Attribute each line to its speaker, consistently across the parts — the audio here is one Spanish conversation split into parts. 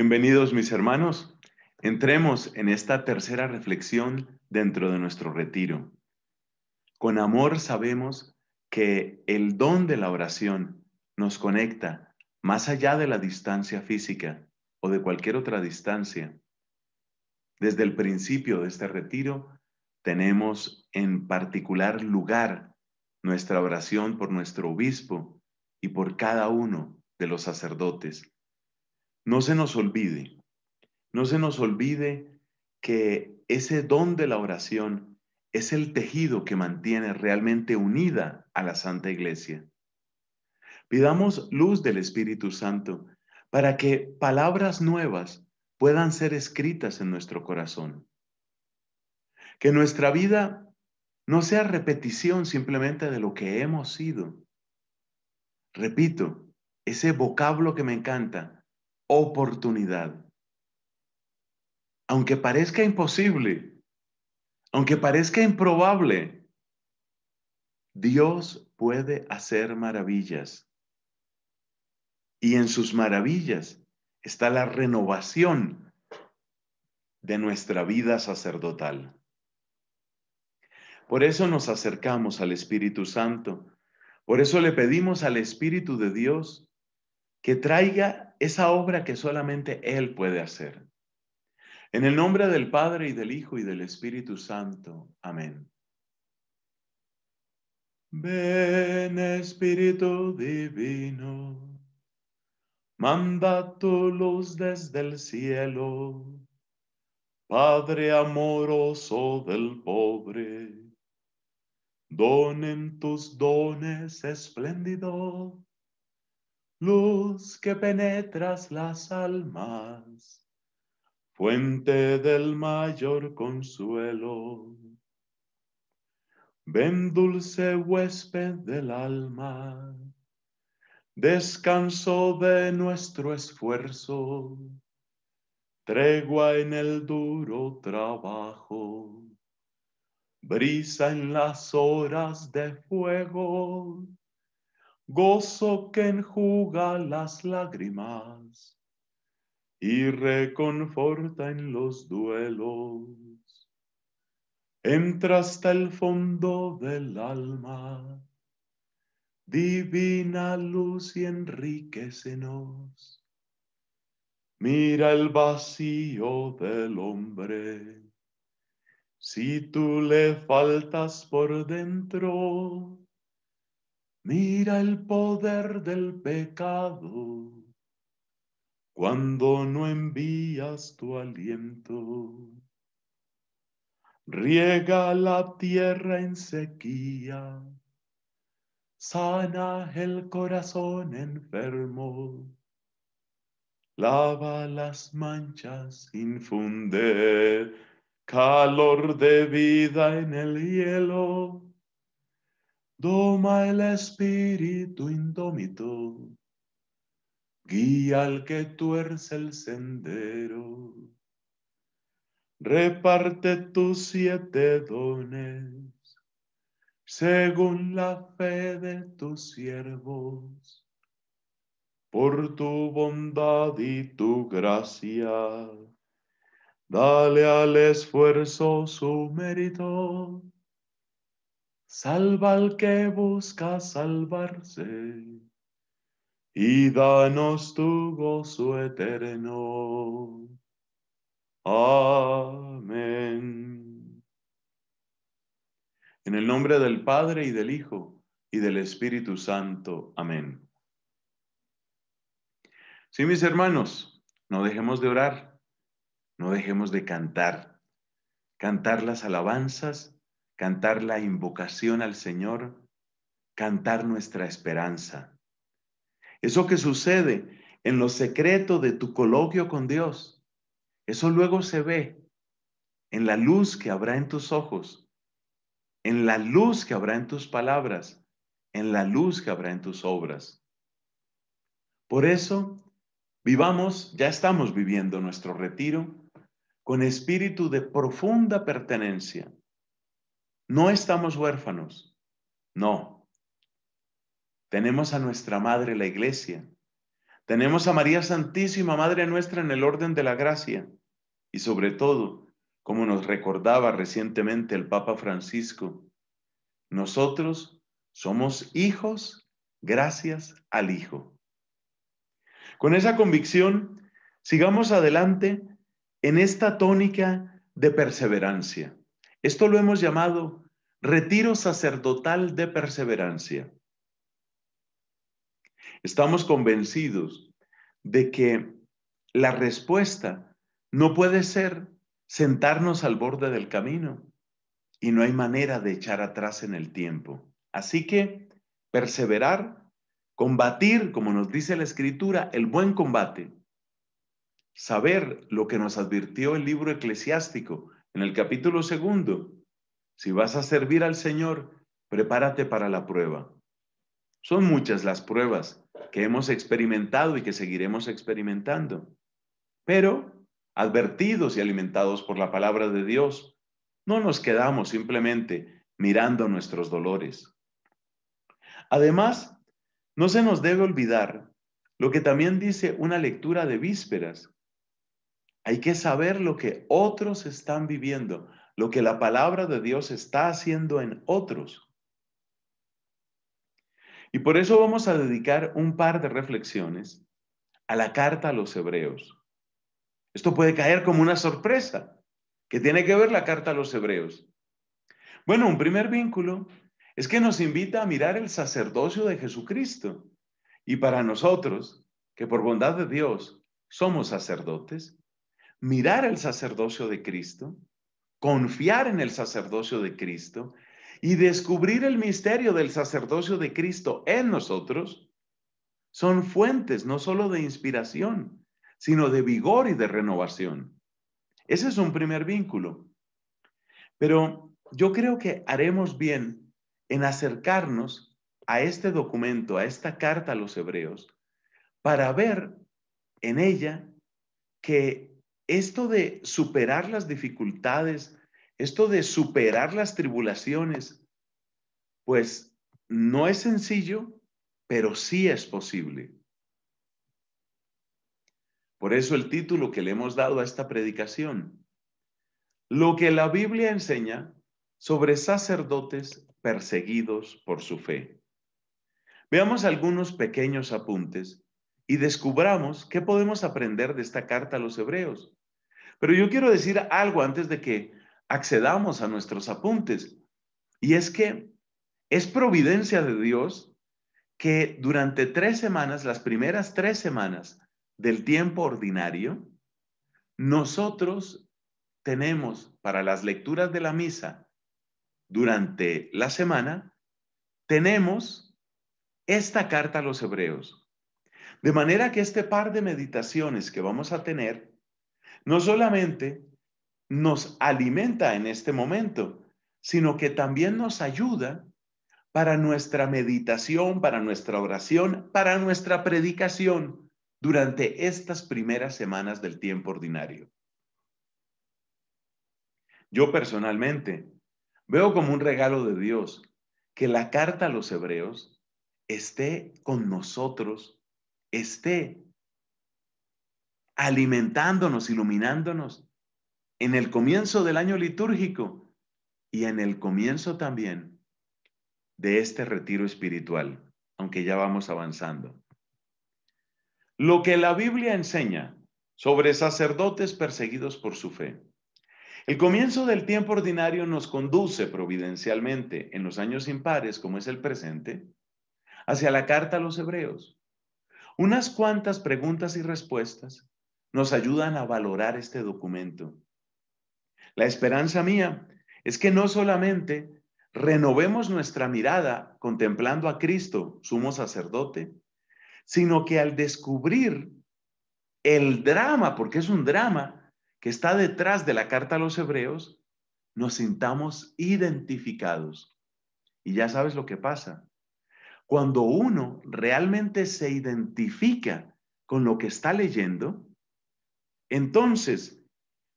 Speaker 1: Bienvenidos mis hermanos. Entremos en esta tercera reflexión dentro de nuestro retiro. Con amor sabemos que el don de la oración nos conecta más allá de la distancia física o de cualquier otra distancia. Desde el principio de este retiro tenemos en particular lugar nuestra oración por nuestro obispo y por cada uno de los sacerdotes no se nos olvide, no se nos olvide que ese don de la oración es el tejido que mantiene realmente unida a la Santa Iglesia. Pidamos luz del Espíritu Santo para que palabras nuevas puedan ser escritas en nuestro corazón. Que nuestra vida no sea repetición simplemente de lo que hemos sido. Repito, ese vocablo que me encanta, oportunidad. Aunque parezca imposible, aunque parezca improbable, Dios puede hacer maravillas. Y en sus maravillas está la renovación de nuestra vida sacerdotal. Por eso nos acercamos al Espíritu Santo. Por eso le pedimos al Espíritu de Dios que traiga esa obra que solamente Él puede hacer. En el nombre del Padre y del Hijo y del Espíritu Santo. Amén.
Speaker 2: Ven Espíritu Divino, manda tu luz desde el cielo, Padre amoroso del pobre, donen tus dones espléndidos luz que penetras las almas, fuente del mayor consuelo. Ven dulce huésped del alma, descanso de nuestro esfuerzo, tregua en el duro trabajo, brisa en las horas de fuego gozo que enjuga las lágrimas y reconforta en los duelos. Entra hasta el fondo del alma, divina luz y enriquecenos. Mira el vacío del hombre, si tú le faltas por dentro Mira el poder del pecado cuando no envías tu aliento. Riega la tierra en sequía, sana el corazón enfermo, lava las manchas, infunde calor de vida en el hielo Doma el espíritu indómito, guía al que tuerce el sendero. Reparte tus siete dones según la fe de tus siervos. Por tu bondad y tu gracia, dale al esfuerzo su mérito Salva al que busca salvarse y danos tu gozo eterno. Amén. En el nombre del Padre y del
Speaker 1: Hijo y del Espíritu Santo. Amén. Sí, mis hermanos, no dejemos de orar, no dejemos de cantar, cantar las alabanzas cantar la invocación al Señor, cantar nuestra esperanza. Eso que sucede en lo secreto de tu coloquio con Dios, eso luego se ve en la luz que habrá en tus ojos, en la luz que habrá en tus palabras, en la luz que habrá en tus obras. Por eso, vivamos, ya estamos viviendo nuestro retiro con espíritu de profunda pertenencia, no estamos huérfanos, no. Tenemos a nuestra Madre la Iglesia. Tenemos a María Santísima, Madre nuestra en el orden de la gracia. Y sobre todo, como nos recordaba recientemente el Papa Francisco, nosotros somos hijos gracias al Hijo. Con esa convicción, sigamos adelante en esta tónica de perseverancia. Esto lo hemos llamado retiro sacerdotal de perseverancia. Estamos convencidos de que la respuesta no puede ser sentarnos al borde del camino y no hay manera de echar atrás en el tiempo. Así que perseverar, combatir, como nos dice la escritura, el buen combate. Saber lo que nos advirtió el libro eclesiástico, en el capítulo segundo, si vas a servir al Señor, prepárate para la prueba. Son muchas las pruebas que hemos experimentado y que seguiremos experimentando, pero advertidos y alimentados por la palabra de Dios, no nos quedamos simplemente mirando nuestros dolores. Además, no se nos debe olvidar lo que también dice una lectura de vísperas, hay que saber lo que otros están viviendo, lo que la palabra de Dios está haciendo en otros. Y por eso vamos a dedicar un par de reflexiones a la carta a los hebreos. Esto puede caer como una sorpresa. que tiene que ver la carta a los hebreos? Bueno, un primer vínculo es que nos invita a mirar el sacerdocio de Jesucristo. Y para nosotros, que por bondad de Dios somos sacerdotes, mirar el sacerdocio de Cristo, confiar en el sacerdocio de Cristo y descubrir el misterio del sacerdocio de Cristo en nosotros, son fuentes no solo de inspiración, sino de vigor y de renovación. Ese es un primer vínculo. Pero yo creo que haremos bien en acercarnos a este documento, a esta carta a los hebreos, para ver en ella que esto de superar las dificultades, esto de superar las tribulaciones, pues no es sencillo, pero sí es posible. Por eso el título que le hemos dado a esta predicación, lo que la Biblia enseña sobre sacerdotes perseguidos por su fe. Veamos algunos pequeños apuntes y descubramos qué podemos aprender de esta carta a los hebreos. Pero yo quiero decir algo antes de que accedamos a nuestros apuntes. Y es que es providencia de Dios que durante tres semanas, las primeras tres semanas del tiempo ordinario, nosotros tenemos para las lecturas de la misa durante la semana, tenemos esta carta a los hebreos. De manera que este par de meditaciones que vamos a tener no solamente nos alimenta en este momento, sino que también nos ayuda para nuestra meditación, para nuestra oración, para nuestra predicación durante estas primeras semanas del tiempo ordinario. Yo personalmente veo como un regalo de Dios que la carta a los hebreos esté con nosotros, esté alimentándonos, iluminándonos en el comienzo del año litúrgico y en el comienzo también de este retiro espiritual, aunque ya vamos avanzando. Lo que la Biblia enseña sobre sacerdotes perseguidos por su fe. El comienzo del tiempo ordinario nos conduce providencialmente en los años impares, como es el presente, hacia la carta a los hebreos. Unas cuantas preguntas y respuestas nos ayudan a valorar este documento. La esperanza mía es que no solamente renovemos nuestra mirada contemplando a Cristo, sumo sacerdote, sino que al descubrir el drama, porque es un drama que está detrás de la carta a los hebreos, nos sintamos identificados. Y ya sabes lo que pasa. Cuando uno realmente se identifica con lo que está leyendo, entonces,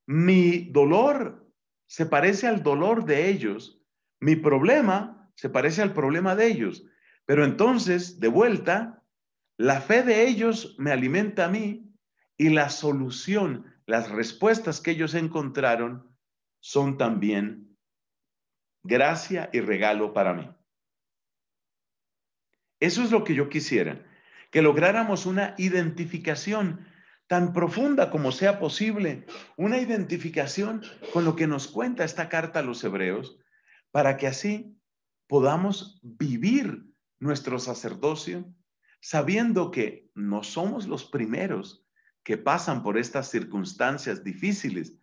Speaker 1: mi dolor se parece al dolor de ellos, mi problema se parece al problema de ellos, pero entonces, de vuelta, la fe de ellos me alimenta a mí y la solución, las respuestas que ellos encontraron son también gracia y regalo para mí. Eso es lo que yo quisiera, que lográramos una identificación tan profunda como sea posible, una identificación con lo que nos cuenta esta carta a los hebreos, para que así podamos vivir nuestro sacerdocio sabiendo que no somos los primeros que pasan por estas circunstancias difíciles.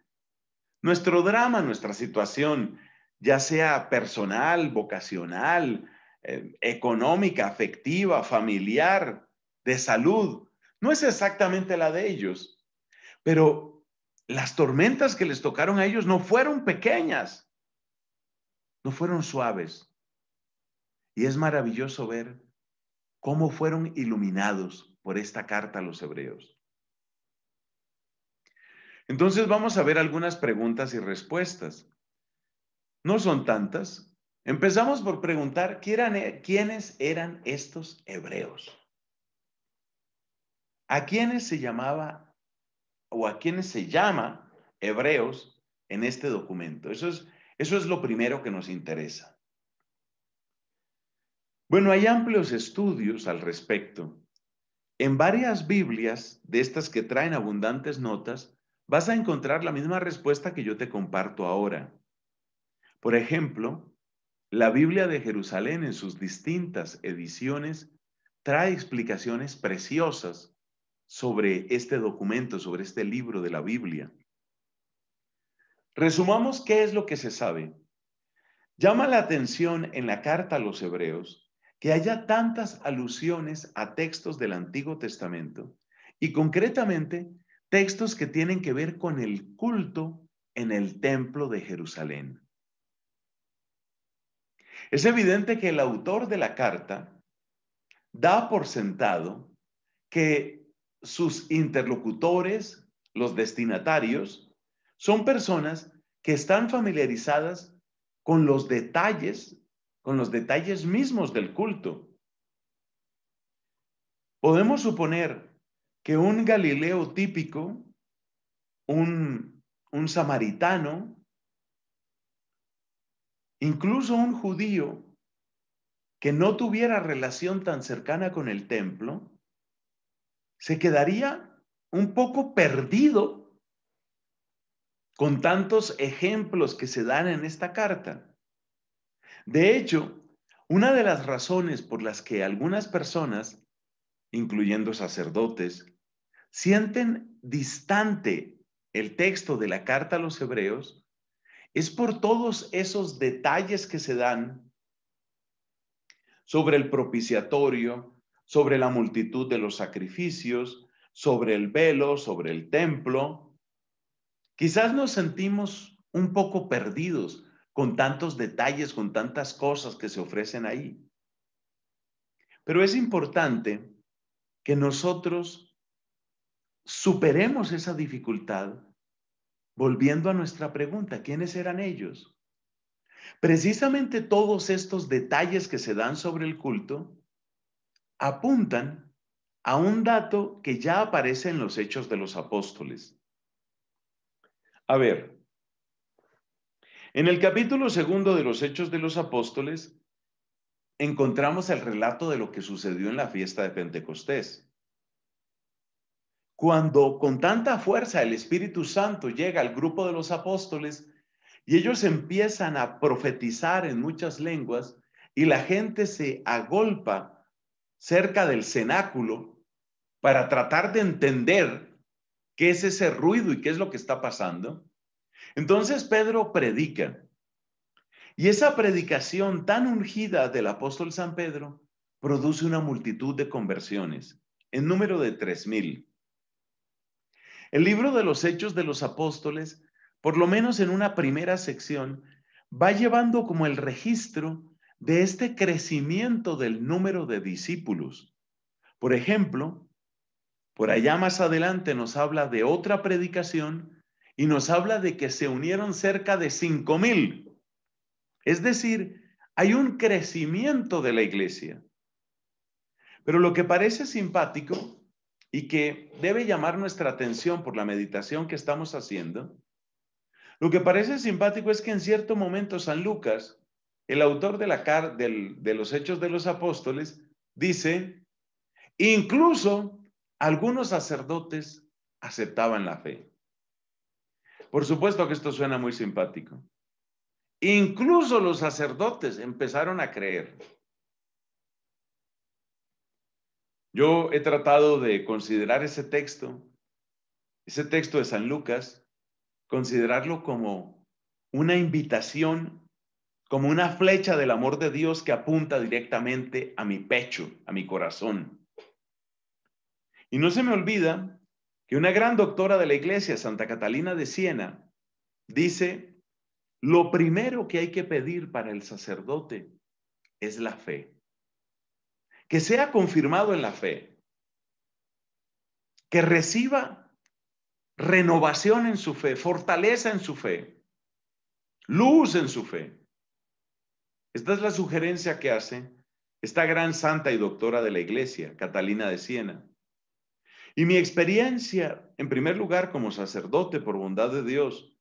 Speaker 1: Nuestro drama, nuestra situación, ya sea personal, vocacional, eh, económica, afectiva, familiar, de salud, no es exactamente la de ellos, pero las tormentas que les tocaron a ellos no fueron pequeñas, no fueron suaves. Y es maravilloso ver cómo fueron iluminados por esta carta a los hebreos. Entonces vamos a ver algunas preguntas y respuestas. No son tantas. Empezamos por preguntar e-, ¿quiénes eran estos hebreos? ¿A quiénes se llamaba o a quiénes se llama hebreos en este documento? Eso es, eso es lo primero que nos interesa. Bueno, hay amplios estudios al respecto. En varias Biblias, de estas que traen abundantes notas, vas a encontrar la misma respuesta que yo te comparto ahora. Por ejemplo, la Biblia de Jerusalén en sus distintas ediciones trae explicaciones preciosas sobre este documento, sobre este libro de la Biblia. Resumamos qué es lo que se sabe. Llama la atención en la carta a los hebreos que haya tantas alusiones a textos del Antiguo Testamento y concretamente textos que tienen que ver con el culto en el templo de Jerusalén. Es evidente que el autor de la carta da por sentado que sus interlocutores, los destinatarios, son personas que están familiarizadas con los detalles, con los detalles mismos del culto. Podemos suponer que un galileo típico, un, un samaritano, incluso un judío que no tuviera relación tan cercana con el templo, se quedaría un poco perdido con tantos ejemplos que se dan en esta carta. De hecho, una de las razones por las que algunas personas, incluyendo sacerdotes, sienten distante el texto de la carta a los hebreos es por todos esos detalles que se dan sobre el propiciatorio, sobre la multitud de los sacrificios, sobre el velo, sobre el templo. Quizás nos sentimos un poco perdidos con tantos detalles, con tantas cosas que se ofrecen ahí. Pero es importante que nosotros superemos esa dificultad volviendo a nuestra pregunta, ¿quiénes eran ellos? Precisamente todos estos detalles que se dan sobre el culto apuntan a un dato que ya aparece en los hechos de los apóstoles. A ver, en el capítulo segundo de los hechos de los apóstoles encontramos el relato de lo que sucedió en la fiesta de Pentecostés cuando con tanta fuerza el Espíritu Santo llega al grupo de los apóstoles y ellos empiezan a profetizar en muchas lenguas y la gente se agolpa cerca del cenáculo para tratar de entender qué es ese ruido y qué es lo que está pasando. Entonces Pedro predica. Y esa predicación tan ungida del apóstol San Pedro produce una multitud de conversiones, en número de tres mil. El libro de los Hechos de los Apóstoles, por lo menos en una primera sección, va llevando como el registro de este crecimiento del número de discípulos. Por ejemplo, por allá más adelante nos habla de otra predicación y nos habla de que se unieron cerca de cinco Es decir, hay un crecimiento de la iglesia. Pero lo que parece simpático y que debe llamar nuestra atención por la meditación que estamos haciendo, lo que parece simpático es que en cierto momento San Lucas el autor de, la, de los Hechos de los Apóstoles dice, incluso algunos sacerdotes aceptaban la fe. Por supuesto que esto suena muy simpático. Incluso los sacerdotes empezaron a creer. Yo he tratado de considerar ese texto, ese texto de San Lucas, considerarlo como una invitación como una flecha del amor de Dios que apunta directamente a mi pecho, a mi corazón. Y no se me olvida que una gran doctora de la iglesia, Santa Catalina de Siena, dice, lo primero que hay que pedir para el sacerdote es la fe. Que sea confirmado en la fe. Que reciba renovación en su fe, fortaleza en su fe, luz en su fe. Esta es la sugerencia que hace esta gran santa y doctora de la iglesia, Catalina de Siena. Y mi experiencia, en primer lugar, como sacerdote por bondad de Dios,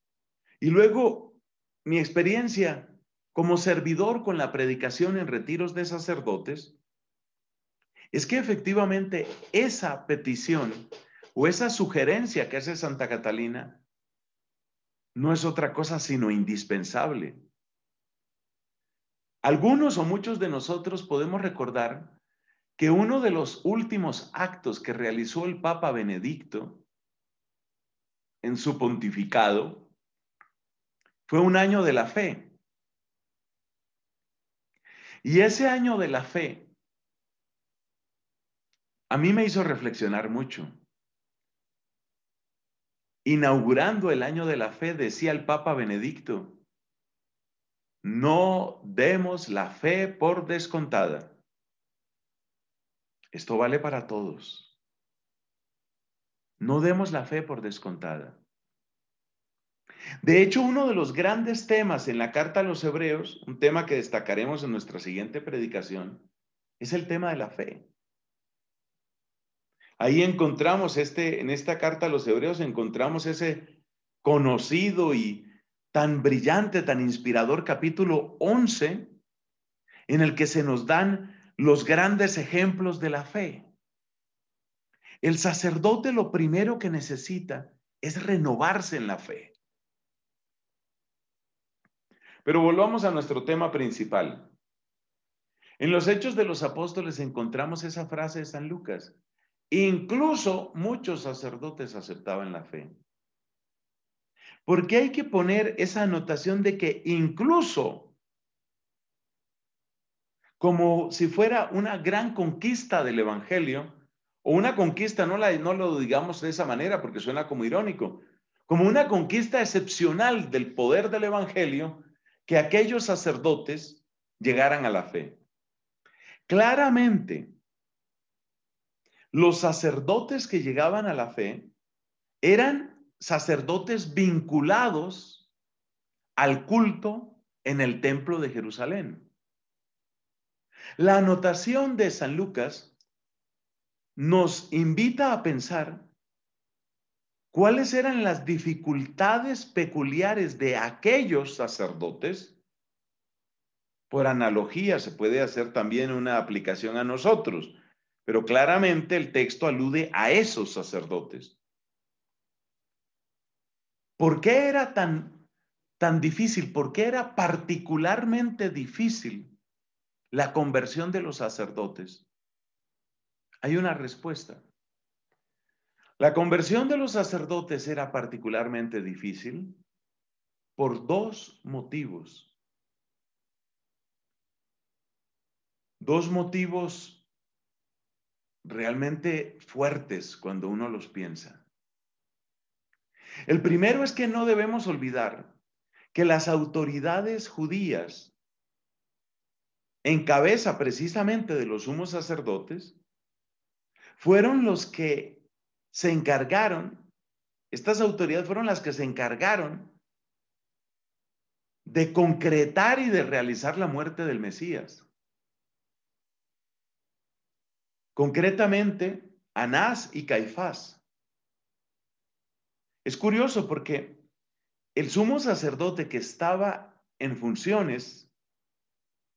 Speaker 1: y luego mi experiencia como servidor con la predicación en retiros de sacerdotes, es que efectivamente esa petición o esa sugerencia que hace Santa Catalina no es otra cosa sino indispensable algunos o muchos de nosotros podemos recordar que uno de los últimos actos que realizó el Papa Benedicto en su pontificado fue un año de la fe. Y ese año de la fe a mí me hizo reflexionar mucho. Inaugurando el año de la fe, decía el Papa Benedicto, no demos la fe por descontada. Esto vale para todos. No demos la fe por descontada. De hecho, uno de los grandes temas en la carta a los hebreos, un tema que destacaremos en nuestra siguiente predicación, es el tema de la fe. Ahí encontramos este, en esta carta a los hebreos encontramos ese conocido y tan brillante, tan inspirador capítulo 11, en el que se nos dan los grandes ejemplos de la fe. El sacerdote lo primero que necesita es renovarse en la fe. Pero volvamos a nuestro tema principal. En los hechos de los apóstoles encontramos esa frase de San Lucas. Incluso muchos sacerdotes aceptaban la fe. Porque hay que poner esa anotación de que incluso, como si fuera una gran conquista del Evangelio, o una conquista, no, la, no lo digamos de esa manera porque suena como irónico, como una conquista excepcional del poder del Evangelio, que aquellos sacerdotes llegaran a la fe. Claramente, los sacerdotes que llegaban a la fe eran sacerdotes vinculados al culto en el templo de Jerusalén. La anotación de San Lucas nos invita a pensar cuáles eran las dificultades peculiares de aquellos sacerdotes. Por analogía se puede hacer también una aplicación a nosotros, pero claramente el texto alude a esos sacerdotes. ¿Por qué era tan, tan difícil? ¿Por qué era particularmente difícil la conversión de los sacerdotes? Hay una respuesta. La conversión de los sacerdotes era particularmente difícil por dos motivos. Dos motivos realmente fuertes cuando uno los piensa. El primero es que no debemos olvidar que las autoridades judías, en cabeza precisamente de los sumos sacerdotes, fueron los que se encargaron, estas autoridades fueron las que se encargaron de concretar y de realizar la muerte del Mesías. Concretamente, Anás y Caifás es curioso porque el sumo sacerdote que estaba en funciones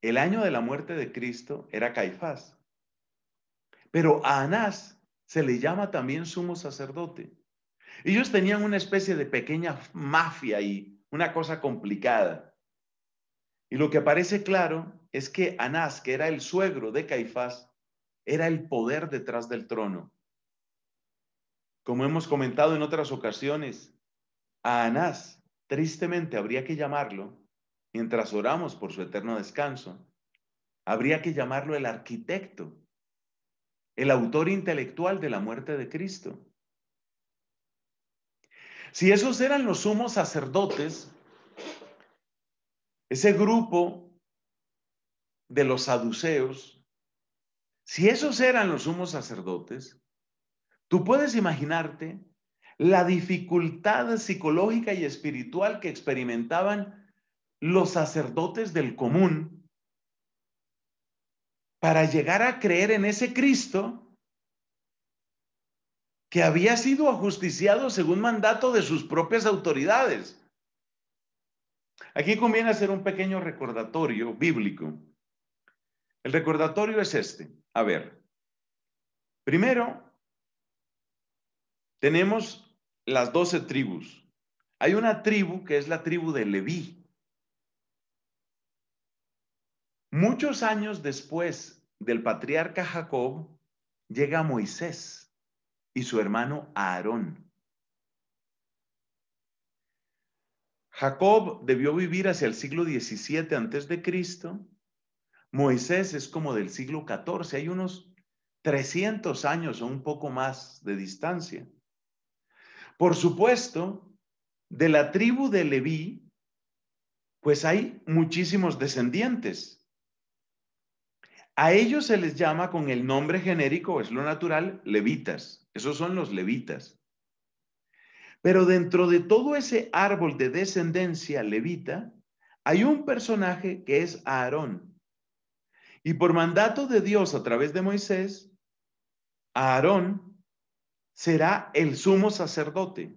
Speaker 1: el año de la muerte de Cristo era Caifás. Pero a Anás se le llama también sumo sacerdote. Ellos tenían una especie de pequeña mafia y una cosa complicada. Y lo que parece claro es que Anás, que era el suegro de Caifás, era el poder detrás del trono. Como hemos comentado en otras ocasiones, a Anás tristemente habría que llamarlo, mientras oramos por su eterno descanso, habría que llamarlo el arquitecto, el autor intelectual de la muerte de Cristo. Si esos eran los sumos sacerdotes, ese grupo de los saduceos, si esos eran los sumos sacerdotes, Tú puedes imaginarte la dificultad psicológica y espiritual que experimentaban los sacerdotes del común para llegar a creer en ese Cristo que había sido ajusticiado según mandato de sus propias autoridades. Aquí conviene hacer un pequeño recordatorio bíblico. El recordatorio es este. A ver, primero, tenemos las doce tribus. Hay una tribu que es la tribu de Leví. Muchos años después del patriarca Jacob, llega Moisés y su hermano Aarón. Jacob debió vivir hacia el siglo XVII antes de Cristo. Moisés es como del siglo XIV. Hay unos 300 años o un poco más de distancia. Por supuesto, de la tribu de Leví, pues hay muchísimos descendientes. A ellos se les llama con el nombre genérico, es lo natural, levitas. Esos son los levitas. Pero dentro de todo ese árbol de descendencia levita, hay un personaje que es Aarón. Y por mandato de Dios a través de Moisés, Aarón será el sumo sacerdote.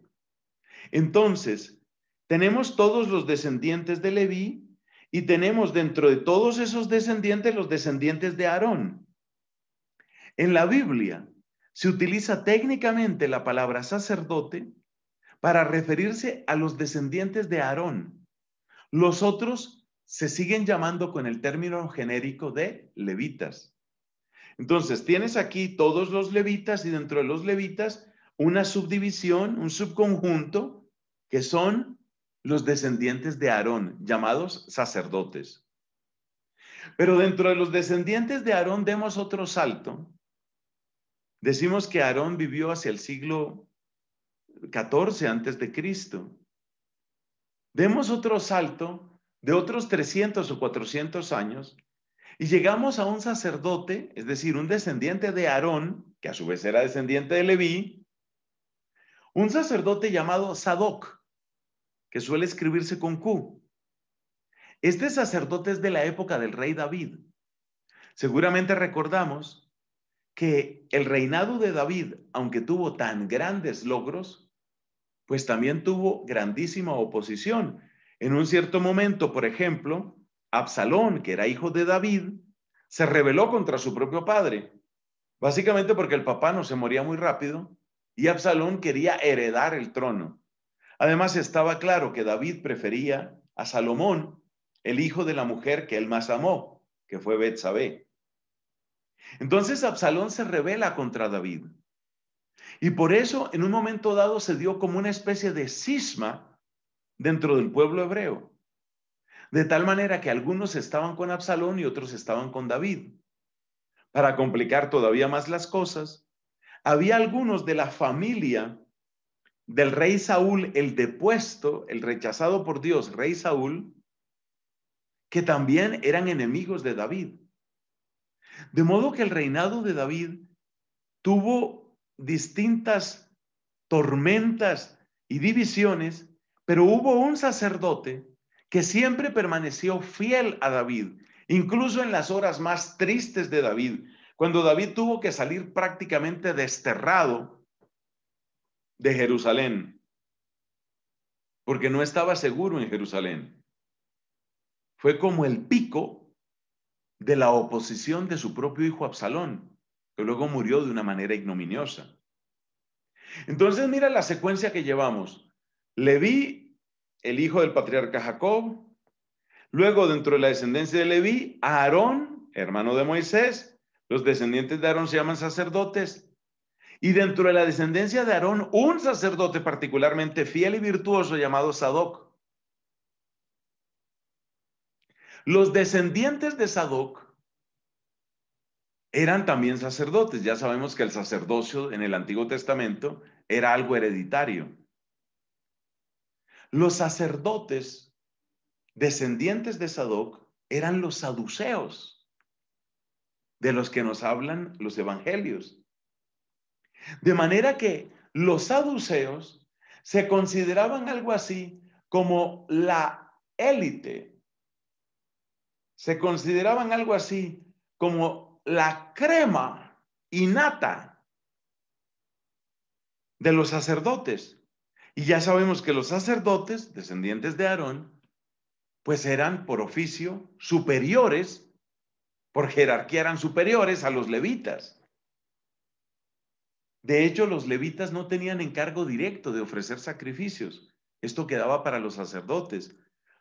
Speaker 1: Entonces, tenemos todos los descendientes de Leví y tenemos dentro de todos esos descendientes los descendientes de Aarón. En la Biblia se utiliza técnicamente la palabra sacerdote para referirse a los descendientes de Aarón. Los otros se siguen llamando con el término genérico de levitas. Entonces, tienes aquí todos los levitas y dentro de los levitas una subdivisión, un subconjunto, que son los descendientes de Aarón, llamados sacerdotes. Pero dentro de los descendientes de Aarón demos otro salto. Decimos que Aarón vivió hacia el siglo XIV antes de Cristo. Demos otro salto de otros 300 o 400 años y llegamos a un sacerdote, es decir, un descendiente de Aarón, que a su vez era descendiente de Leví, un sacerdote llamado Sadoc, que suele escribirse con Q. Este sacerdote es de la época del rey David. Seguramente recordamos que el reinado de David, aunque tuvo tan grandes logros, pues también tuvo grandísima oposición. En un cierto momento, por ejemplo, Absalón, que era hijo de David, se rebeló contra su propio padre, básicamente porque el papá no se moría muy rápido y Absalón quería heredar el trono. Además estaba claro que David prefería a Salomón, el hijo de la mujer que él más amó, que fue Betsabé. Entonces Absalón se rebela contra David. Y por eso en un momento dado se dio como una especie de cisma dentro del pueblo hebreo. De tal manera que algunos estaban con Absalón y otros estaban con David. Para complicar todavía más las cosas, había algunos de la familia del rey Saúl, el depuesto, el rechazado por Dios, rey Saúl, que también eran enemigos de David. De modo que el reinado de David tuvo distintas tormentas y divisiones, pero hubo un sacerdote que siempre permaneció fiel a David, incluso en las horas más tristes de David, cuando David tuvo que salir prácticamente desterrado de Jerusalén, porque no estaba seguro en Jerusalén. Fue como el pico de la oposición de su propio hijo Absalón, que luego murió de una manera ignominiosa. Entonces mira la secuencia que llevamos. Leví el hijo del patriarca Jacob, luego dentro de la descendencia de Leví, Aarón, hermano de Moisés, los descendientes de Aarón se llaman sacerdotes, y dentro de la descendencia de Aarón, un sacerdote particularmente fiel y virtuoso llamado Sadoc. Los descendientes de Sadoc eran también sacerdotes. Ya sabemos que el sacerdocio en el Antiguo Testamento era algo hereditario. Los sacerdotes descendientes de Sadoc eran los saduceos, de los que nos hablan los evangelios. De manera que los saduceos se consideraban algo así como la élite, se consideraban algo así como la crema innata de los sacerdotes. Y ya sabemos que los sacerdotes, descendientes de Aarón, pues eran por oficio superiores, por jerarquía eran superiores a los levitas. De hecho, los levitas no tenían encargo directo de ofrecer sacrificios. Esto quedaba para los sacerdotes.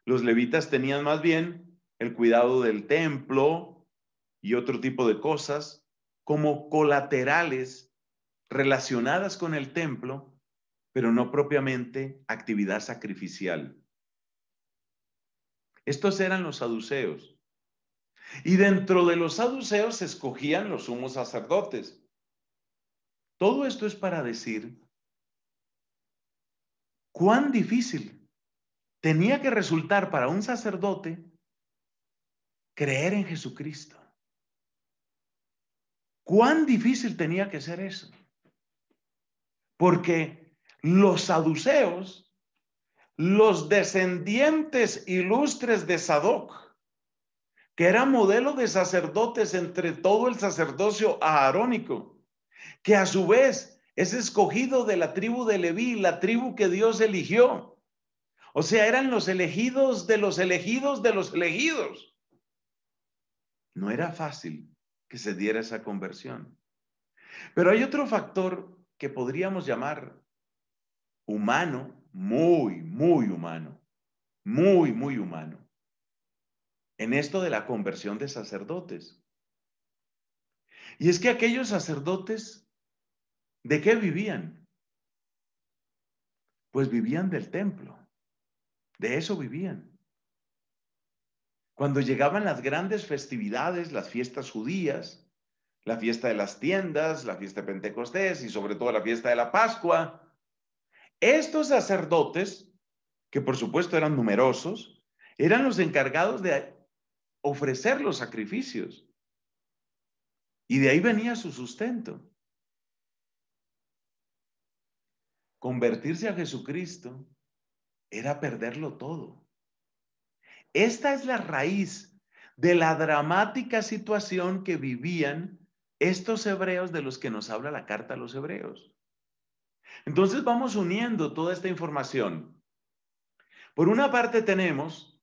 Speaker 1: Los levitas tenían más bien el cuidado del templo y otro tipo de cosas como colaterales relacionadas con el templo pero no propiamente actividad sacrificial. Estos eran los saduceos. Y dentro de los saduceos se escogían los sumos sacerdotes. Todo esto es para decir cuán difícil tenía que resultar para un sacerdote creer en Jesucristo. Cuán difícil tenía que ser eso. Porque los saduceos, los descendientes ilustres de Sadoc, que era modelo de sacerdotes entre todo el sacerdocio aarónico, que a su vez es escogido de la tribu de Leví, la tribu que Dios eligió. O sea, eran los elegidos de los elegidos de los elegidos. No era fácil que se diera esa conversión. Pero hay otro factor que podríamos llamar humano,
Speaker 2: muy,
Speaker 1: muy humano, muy, muy humano, en esto de la conversión de sacerdotes. Y es que aquellos sacerdotes, ¿de qué vivían? Pues vivían del templo, de eso vivían. Cuando llegaban las grandes festividades, las fiestas judías, la fiesta de las tiendas, la fiesta de Pentecostés y sobre todo la fiesta de la Pascua, estos sacerdotes, que por supuesto eran numerosos, eran los encargados de ofrecer los sacrificios. Y de ahí venía su sustento. Convertirse a Jesucristo era perderlo todo. Esta es la raíz de la dramática situación que vivían estos hebreos de los que nos habla la carta a los hebreos. Entonces vamos uniendo toda esta información. Por una parte tenemos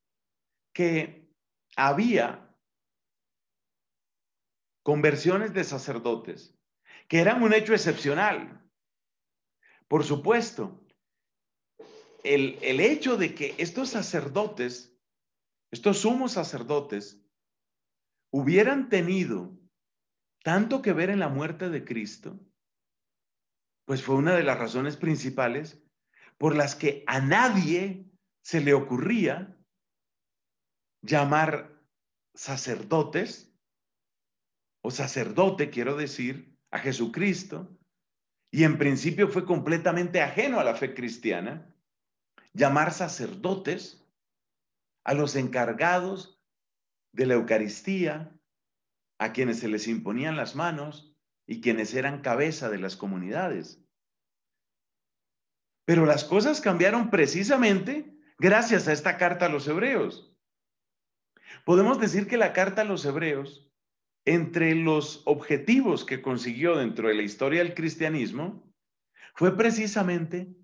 Speaker 1: que había conversiones de sacerdotes, que eran un hecho excepcional. Por supuesto, el, hecho de que estos sacerdotes, estos sumos sacerdotes, hubieran tenido tanto que ver en la muerte de Cristo, pues fue una de las razones principales por las que a nadie se le ocurría llamar sacerdotes o sacerdote, quiero decir, a Jesucristo, y en principio fue completamente ajeno a la fe cristiana, llamar sacerdotes a los encargados de la Eucaristía, a quienes se les imponían las manos, y quienes eran cabeza de las comunidades. Pero las cosas cambiaron precisamente gracias a esta carta a los hebreos. Podemos decir que la carta a los hebreos, entre los objetivos que consiguió dentro de la historia del cristianismo, fue precisamente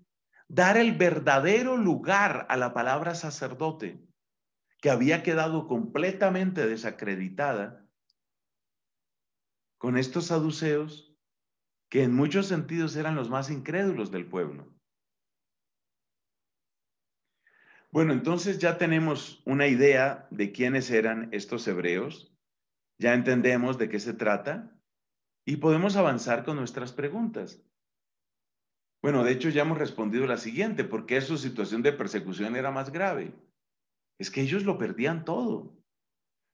Speaker 1: dar el verdadero lugar a la palabra sacerdote, que había quedado completamente desacreditada con estos saduceos que en muchos sentidos eran los más incrédulos del pueblo. Bueno, entonces ya tenemos una idea de quiénes eran estos hebreos, ya entendemos de qué se trata y podemos avanzar con nuestras preguntas. Bueno, de hecho ya hemos respondido la siguiente, ¿por qué su situación de persecución era más grave? Es que ellos lo perdían todo.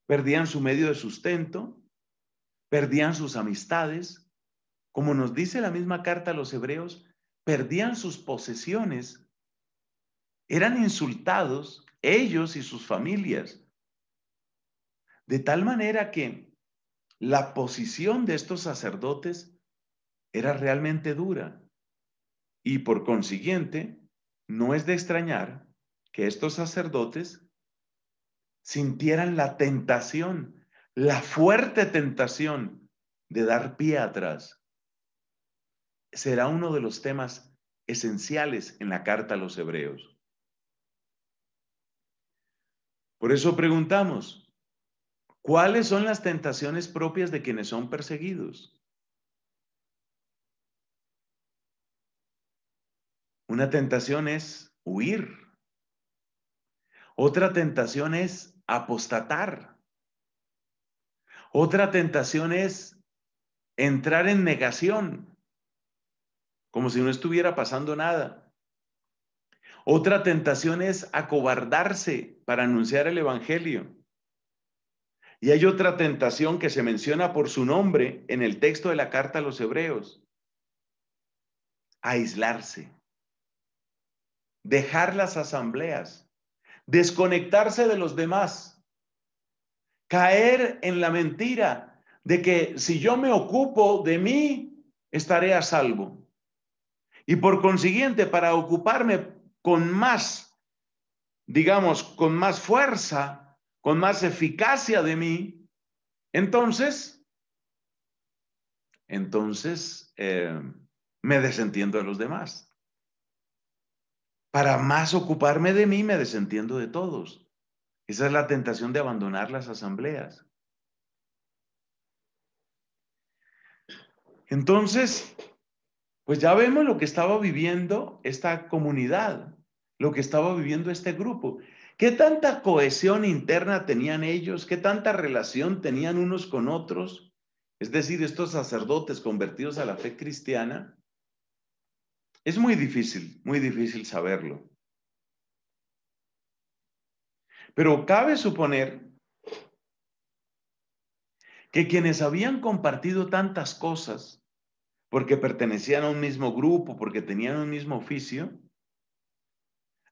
Speaker 1: Perdían su medio de sustento, perdían sus amistades, como nos dice la misma carta a los hebreos, perdían sus posesiones, eran insultados ellos y sus familias. De tal manera que la posición de estos sacerdotes era realmente dura y por consiguiente no es de extrañar que estos sacerdotes sintieran la tentación la fuerte tentación de dar pie atrás será uno de los temas esenciales en la carta a los hebreos. Por eso preguntamos, ¿cuáles son las tentaciones propias de quienes son perseguidos? Una tentación es huir. Otra tentación es apostatar. Otra tentación es entrar en negación, como si no estuviera pasando nada. Otra tentación es acobardarse para anunciar el Evangelio. Y hay otra tentación que se menciona por su nombre en el texto de la carta a los hebreos. Aislarse. Dejar las asambleas. Desconectarse de los demás caer en la mentira de que si yo me ocupo de mí, estaré a salvo. Y por consiguiente, para ocuparme con más, digamos, con más fuerza, con más eficacia de mí, entonces, entonces eh, me desentiendo de los demás. Para más ocuparme de mí, me desentiendo de todos. Esa es la tentación de abandonar las asambleas. Entonces, pues ya vemos lo que estaba viviendo esta comunidad, lo que estaba viviendo este grupo. ¿Qué tanta cohesión interna tenían ellos? ¿Qué tanta relación tenían unos con otros? Es decir, estos sacerdotes convertidos a la fe cristiana. Es muy difícil, muy difícil saberlo. Pero cabe suponer que quienes habían compartido tantas cosas, porque pertenecían a un mismo grupo, porque tenían un mismo oficio,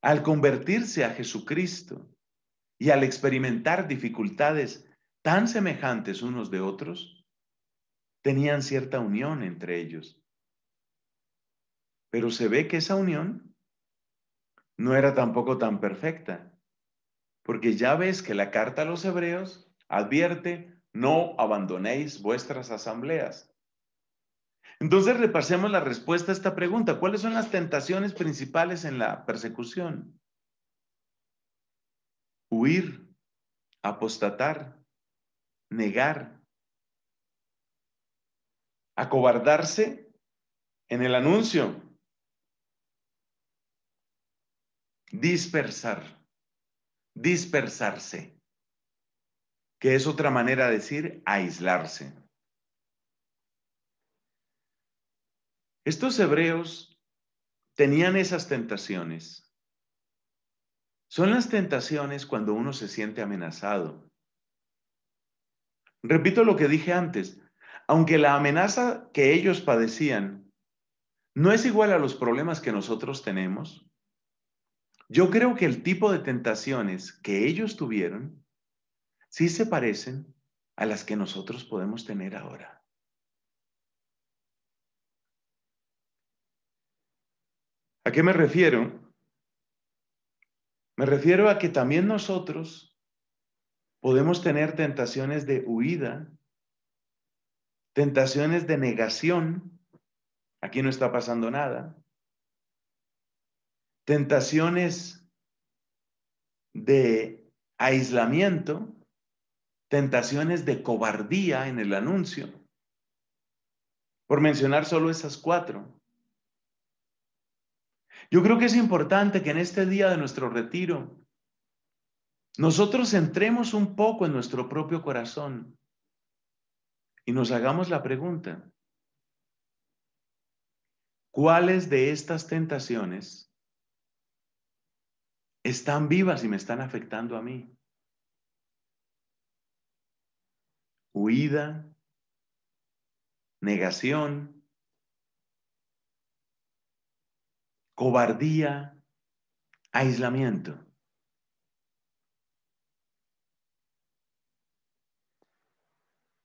Speaker 1: al convertirse a Jesucristo y al experimentar dificultades tan semejantes unos de otros, tenían cierta unión entre ellos. Pero se ve que esa unión no era tampoco tan perfecta porque ya ves que la carta a los hebreos advierte, no abandonéis vuestras asambleas. Entonces repasemos la respuesta a esta pregunta. ¿Cuáles son las tentaciones principales en la persecución? Huir, apostatar, negar, acobardarse en el anuncio, dispersar dispersarse, que es otra manera de decir aislarse. Estos hebreos tenían esas tentaciones. Son las tentaciones cuando uno se siente amenazado. Repito lo que dije antes, aunque la amenaza que ellos padecían no es igual a los problemas que nosotros tenemos, yo creo que el tipo de tentaciones que ellos tuvieron sí se parecen a las que nosotros podemos tener ahora. ¿A qué me refiero? Me refiero a que también nosotros podemos tener tentaciones de huida, tentaciones de negación, aquí no está pasando nada, tentaciones de aislamiento, tentaciones de cobardía en el anuncio, por mencionar solo esas cuatro. Yo creo que es importante que en este día de nuestro retiro nosotros entremos un poco en nuestro propio corazón y nos hagamos la pregunta, ¿cuáles de estas tentaciones están vivas y me están afectando a mí. Huida, negación, cobardía, aislamiento.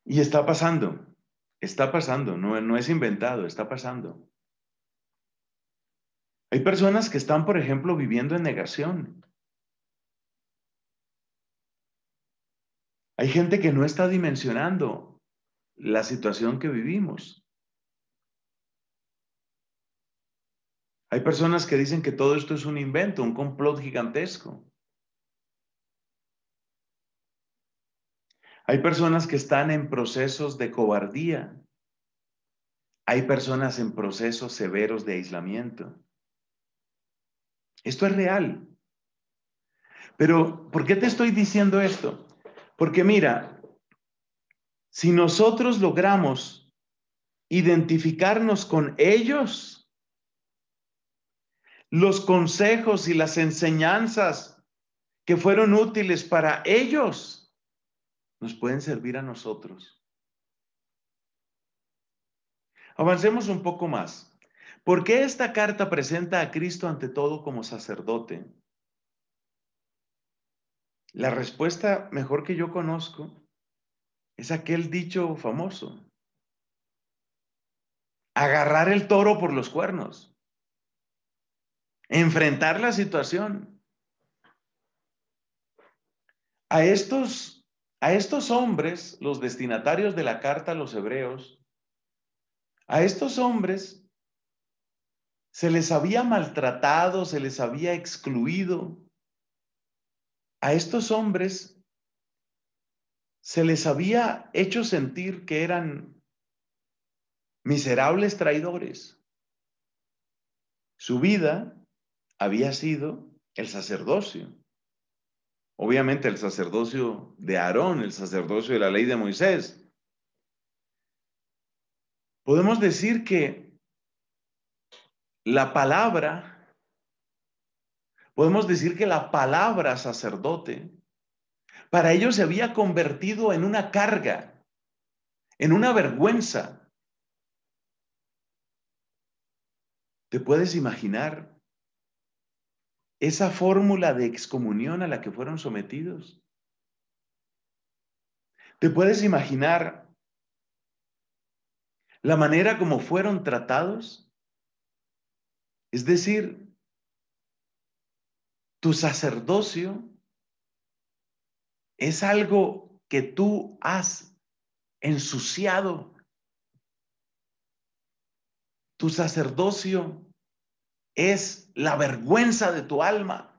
Speaker 1: Y está pasando, está pasando, no, es inventado, está pasando. Hay personas que están, por ejemplo, viviendo en negación. Hay gente que no está dimensionando la situación que vivimos. Hay personas que dicen que todo esto es un invento, un complot gigantesco. Hay personas que están en procesos de cobardía. Hay personas en procesos severos de aislamiento. Esto es real. Pero, ¿por qué te estoy diciendo esto? Porque mira, si nosotros logramos identificarnos con ellos, los consejos y las enseñanzas que fueron útiles para ellos, nos pueden servir a nosotros. Avancemos un poco más. ¿Por qué esta carta presenta a Cristo ante todo como sacerdote? La respuesta mejor que yo conozco es aquel dicho famoso. Agarrar el toro por los cuernos. Enfrentar la situación. A estos, a estos hombres, los destinatarios de la carta a los hebreos, a estos hombres se les había maltratado, se les había excluido. A estos hombres se les había hecho sentir que eran miserables traidores. Su vida había sido el sacerdocio. Obviamente el sacerdocio de Aarón, el sacerdocio de la ley de Moisés. Podemos decir que la palabra, podemos decir que la palabra sacerdote, para ellos se había convertido en una carga, en una vergüenza. ¿Te puedes imaginar esa fórmula de excomunión a la que fueron sometidos? ¿Te puedes imaginar la manera como fueron tratados? Es decir, tu sacerdocio es algo que tú has ensuciado. Tu sacerdocio es la vergüenza de tu alma.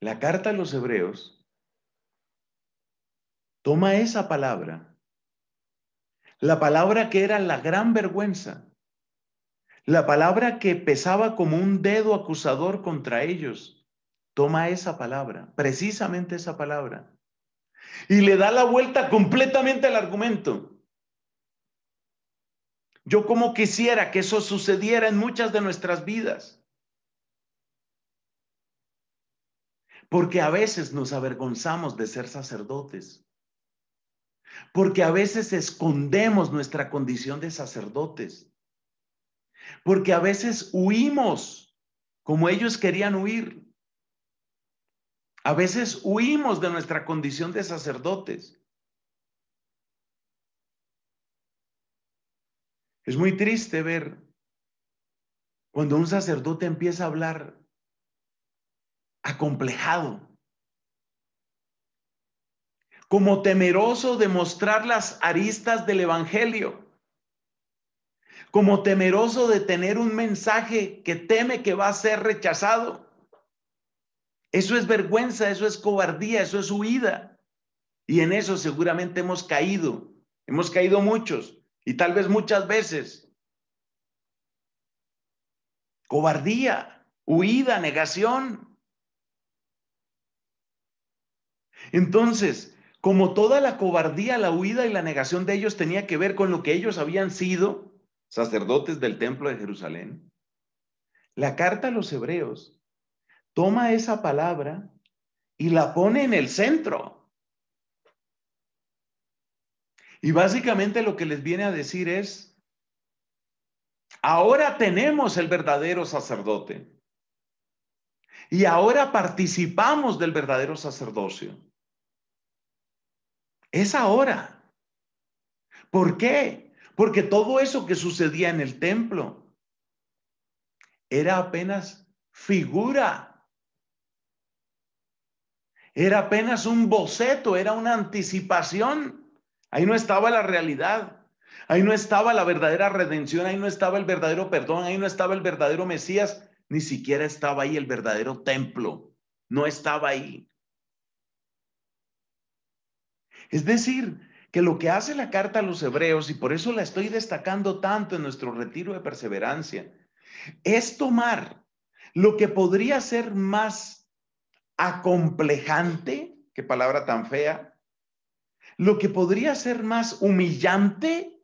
Speaker 1: La carta a los hebreos toma esa palabra la palabra que era la gran vergüenza. La palabra que pesaba como un dedo acusador contra ellos. Toma esa palabra, precisamente esa palabra. Y le da la vuelta completamente al argumento. Yo como quisiera que eso sucediera en muchas de nuestras vidas. Porque a veces nos avergonzamos de ser sacerdotes. Porque a veces escondemos nuestra condición de sacerdotes. Porque a veces huimos como ellos querían huir. A veces huimos de nuestra condición de sacerdotes. Es muy triste ver cuando un sacerdote empieza a hablar acomplejado como temeroso de mostrar las aristas del Evangelio, como temeroso de tener un mensaje que teme que va a ser rechazado. Eso es vergüenza, eso es cobardía, eso es huida. Y en eso seguramente hemos caído, hemos caído muchos y tal vez muchas veces. Cobardía, huida, negación. Entonces, como toda la cobardía, la huida y la negación de ellos tenía que ver con lo que ellos habían sido, sacerdotes del templo de Jerusalén, la carta a los hebreos toma esa palabra y la pone en el centro. Y básicamente lo que les viene a decir es, ahora tenemos el verdadero sacerdote y ahora participamos del verdadero sacerdocio. Es ahora. ¿Por qué? Porque todo eso que sucedía en el templo era apenas figura. Era apenas un boceto, era una anticipación. Ahí no estaba la realidad. Ahí no estaba la verdadera redención, ahí no estaba el verdadero perdón, ahí no estaba el verdadero Mesías, ni siquiera estaba ahí el verdadero templo. No estaba ahí.
Speaker 2: Es decir,
Speaker 1: que lo que hace la carta a los hebreos, y por eso la estoy destacando tanto en nuestro retiro de perseverancia, es tomar lo que podría ser más acomplejante, qué palabra tan fea, lo que podría ser más humillante,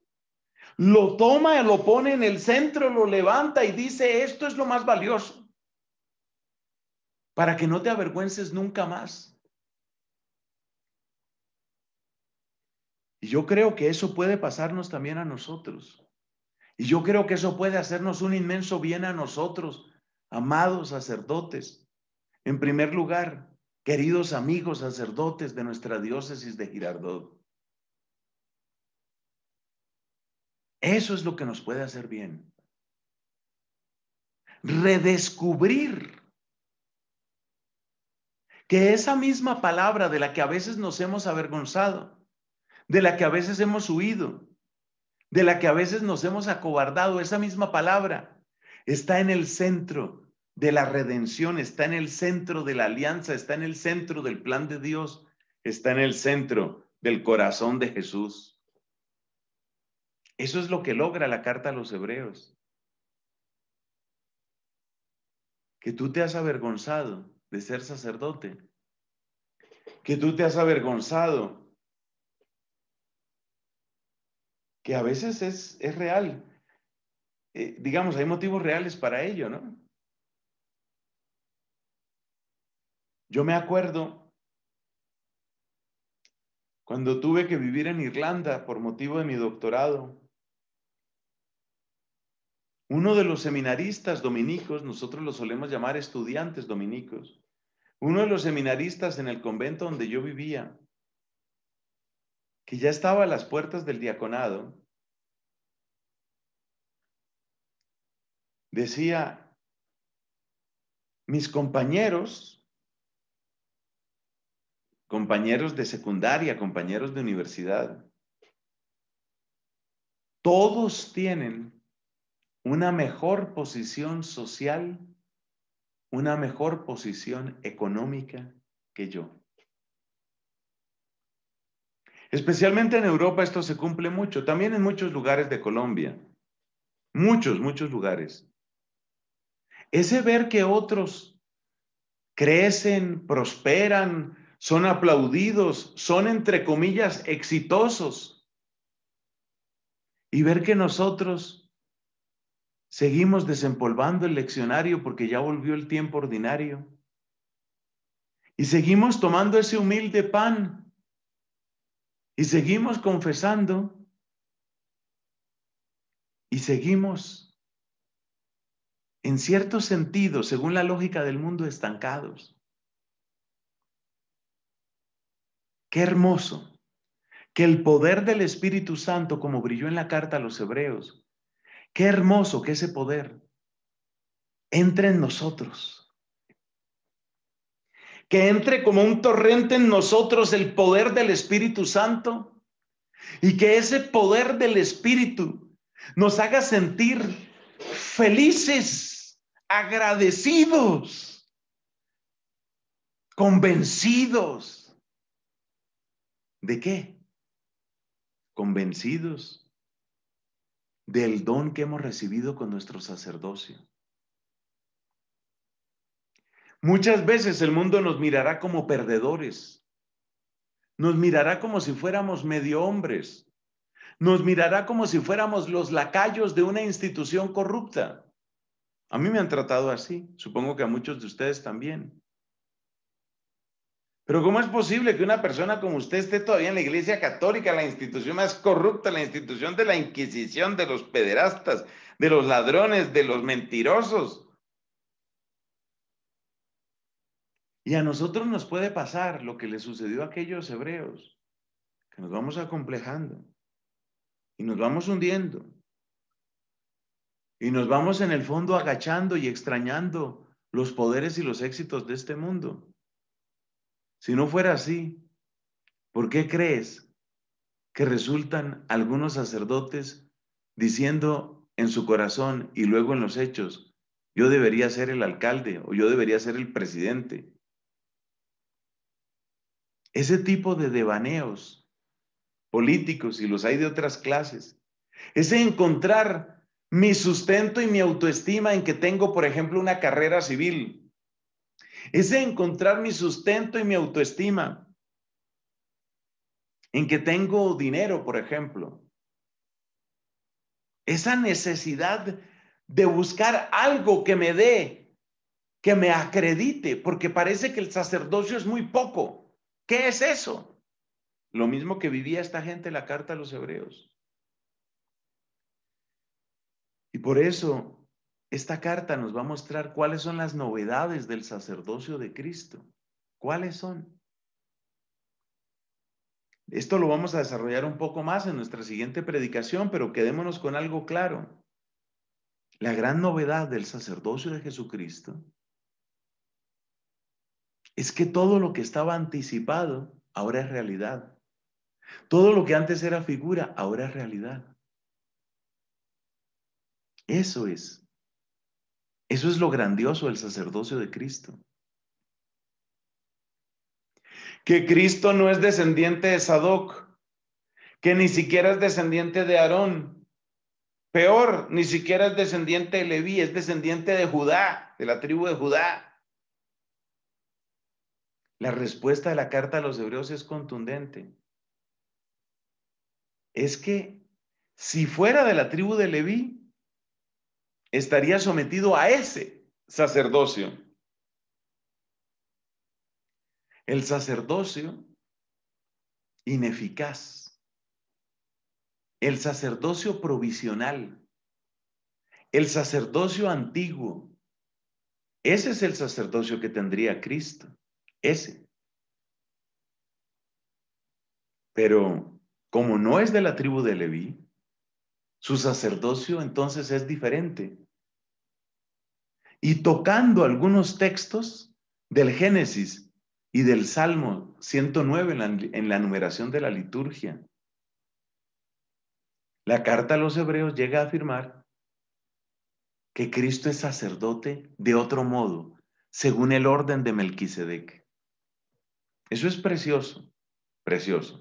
Speaker 1: lo toma, y lo pone en el centro, lo levanta y dice, esto es lo más valioso, para que no te avergüences nunca más. Y yo creo que eso puede pasarnos también a nosotros. Y yo creo que eso puede hacernos un inmenso bien a nosotros, amados sacerdotes. En primer lugar, queridos amigos sacerdotes de nuestra diócesis de Girardot. Eso es lo que nos puede hacer bien. Redescubrir que esa misma palabra de la que a veces nos hemos avergonzado, de la que a veces hemos huido, de la que a veces nos hemos acobardado. Esa misma palabra está en el centro de la redención, está en el centro de la alianza, está en el centro del plan de Dios, está en el centro del corazón de Jesús. Eso es lo que logra la carta a los hebreos. Que tú te has avergonzado de ser sacerdote, que tú te has avergonzado que a veces es, real. Eh, digamos, hay motivos reales para ello, ¿no? Yo me acuerdo cuando tuve que vivir en Irlanda por motivo de mi doctorado. Uno de los seminaristas dominicos, nosotros lo solemos llamar estudiantes dominicos, uno de los seminaristas en el convento donde yo vivía, y ya estaba a las puertas del diaconado, decía, mis compañeros, compañeros de secundaria, compañeros de universidad, todos tienen una mejor posición social, una mejor posición económica que yo. Especialmente en Europa esto se cumple mucho, también en muchos lugares de Colombia, muchos, muchos lugares. Ese ver que otros crecen, prosperan, son aplaudidos, son entre comillas exitosos. Y ver que nosotros seguimos desempolvando el leccionario porque ya volvió el tiempo ordinario. Y seguimos tomando ese humilde pan y seguimos confesando y seguimos, en cierto sentido, según la lógica del mundo, estancados. Qué hermoso que el poder del Espíritu Santo, como brilló en la carta a los hebreos, qué hermoso que ese poder entre en nosotros que entre como un torrente en nosotros el poder del Espíritu Santo y que ese poder del Espíritu nos haga sentir felices, agradecidos, convencidos. ¿De qué? Convencidos del don que hemos recibido con nuestro sacerdocio Muchas veces el mundo nos mirará como perdedores, nos mirará como si fuéramos medio hombres, nos mirará como si fuéramos los lacayos de una institución corrupta. A mí me han tratado así, supongo que a muchos de ustedes también. Pero ¿cómo es posible que una persona como usted esté todavía en la Iglesia Católica, la institución más corrupta, la institución de la Inquisición, de los pederastas, de los ladrones, de los mentirosos? Y a nosotros nos puede pasar lo que le sucedió a aquellos hebreos, que nos vamos acomplejando y nos vamos hundiendo y nos vamos en el fondo agachando y extrañando los poderes y los éxitos de este mundo. Si no fuera así, ¿por qué crees que resultan algunos sacerdotes diciendo en su corazón y luego en los hechos, yo debería ser el alcalde o yo debería ser el presidente ese tipo de devaneos políticos, y los hay de otras clases, es encontrar mi sustento y mi autoestima en que tengo, por ejemplo, una carrera civil. Es encontrar mi sustento y mi autoestima en que tengo dinero, por ejemplo. Esa necesidad de buscar algo que me dé, que me acredite, porque parece que el sacerdocio es muy poco. ¿Qué es eso? Lo mismo que vivía esta gente en la carta a los hebreos. Y por eso esta carta nos va a mostrar cuáles son las novedades del sacerdocio de Cristo. ¿Cuáles son? Esto lo vamos a desarrollar un poco más en nuestra siguiente predicación, pero quedémonos con algo claro. La gran novedad del sacerdocio de Jesucristo es que todo lo que estaba anticipado ahora es realidad. Todo lo que antes era figura ahora es realidad. Eso es. Eso es lo grandioso del sacerdocio de Cristo. Que Cristo no es descendiente de Sadoc, que ni siquiera es descendiente de Aarón. Peor, ni siquiera es descendiente de Leví, es descendiente de Judá, de la tribu de Judá. La respuesta de la carta a los hebreos es contundente. Es que si fuera de la tribu de Leví, estaría sometido a ese sacerdocio. El sacerdocio ineficaz. El sacerdocio provisional. El sacerdocio antiguo. Ese es el sacerdocio que tendría Cristo ese. Pero como no es de la tribu de Leví, su sacerdocio entonces es diferente. Y tocando algunos textos del Génesis y del Salmo 109 en la, en la numeración de la liturgia, la carta a los hebreos llega a afirmar que Cristo es sacerdote de otro modo, según el orden de Melquisedec. Eso es precioso, precioso.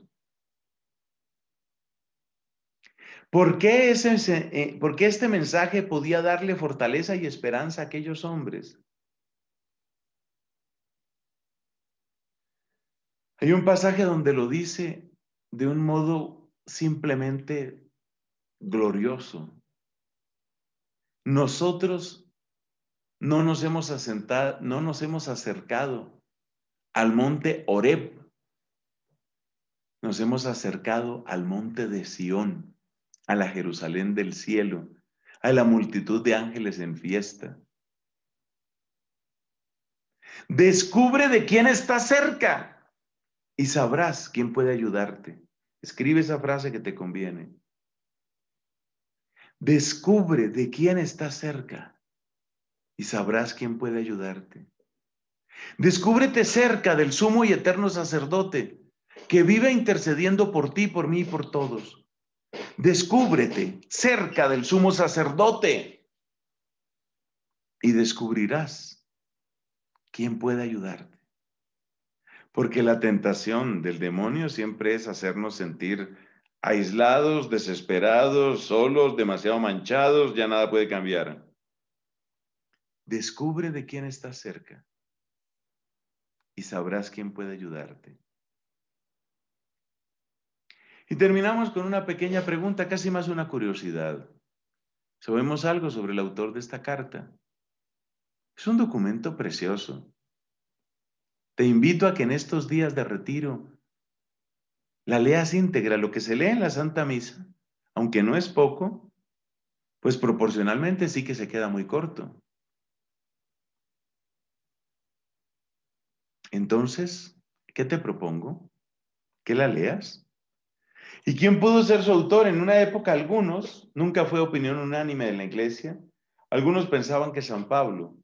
Speaker 1: Eh, eh, ¿Por qué, este mensaje podía darle fortaleza y esperanza a aquellos hombres? Hay un pasaje donde lo dice de un modo simplemente glorioso. Nosotros no nos hemos asentado, no nos hemos acercado al monte Oreb. Nos hemos acercado al monte de Sión, a la Jerusalén del cielo, a la multitud de ángeles en fiesta. Descubre de quién está cerca y sabrás quién puede ayudarte. Escribe esa frase que te conviene. Descubre de quién está cerca y sabrás quién puede ayudarte. Descúbrete cerca del sumo y eterno sacerdote que vive intercediendo por ti, por mí y por todos. Descúbrete cerca del sumo sacerdote y descubrirás quién puede ayudarte. Porque la tentación del demonio siempre es hacernos sentir aislados, desesperados, solos, demasiado manchados, ya nada puede cambiar. Descubre de quién estás cerca y sabrás quién puede ayudarte. Y terminamos con una pequeña pregunta, casi más una curiosidad. ¿Sabemos algo sobre el autor de esta carta? Es un documento precioso. Te invito a que en estos días de retiro la leas íntegra, lo que se lee en la Santa Misa, aunque no es poco, pues proporcionalmente sí que se queda muy corto. Entonces, ¿qué te propongo? ¿Que la leas? ¿Y quién pudo ser su autor? En una época algunos, nunca fue opinión unánime de la iglesia, algunos pensaban que San Pablo.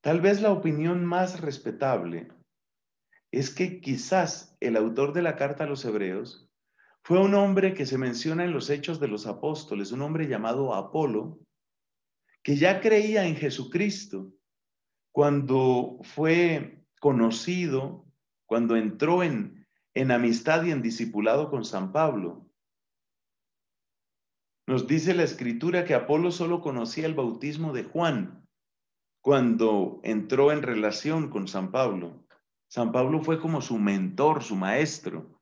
Speaker 1: Tal vez la opinión más respetable es que quizás el autor de la carta a los hebreos fue un hombre que se menciona en los Hechos de los Apóstoles, un hombre llamado Apolo, que ya creía en Jesucristo cuando fue conocido, cuando entró en, en amistad y en discipulado con San Pablo. Nos dice la escritura que Apolo solo conocía el bautismo de Juan cuando entró en relación con San Pablo. San Pablo fue como su mentor, su maestro.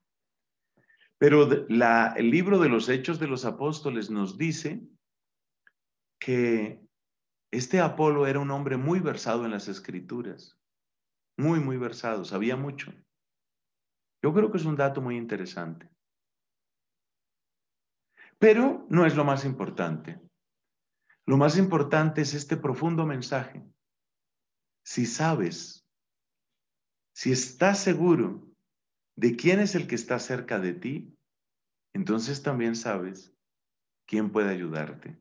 Speaker 1: Pero el libro de los Hechos de los Apóstoles nos dice que este Apolo era un hombre muy versado en las escrituras, muy, muy versado, sabía mucho. Yo creo que es un dato muy interesante. Pero no es lo más importante. Lo más importante es este profundo mensaje. Si sabes, si estás seguro de quién es el que está cerca de ti, entonces también sabes quién puede ayudarte.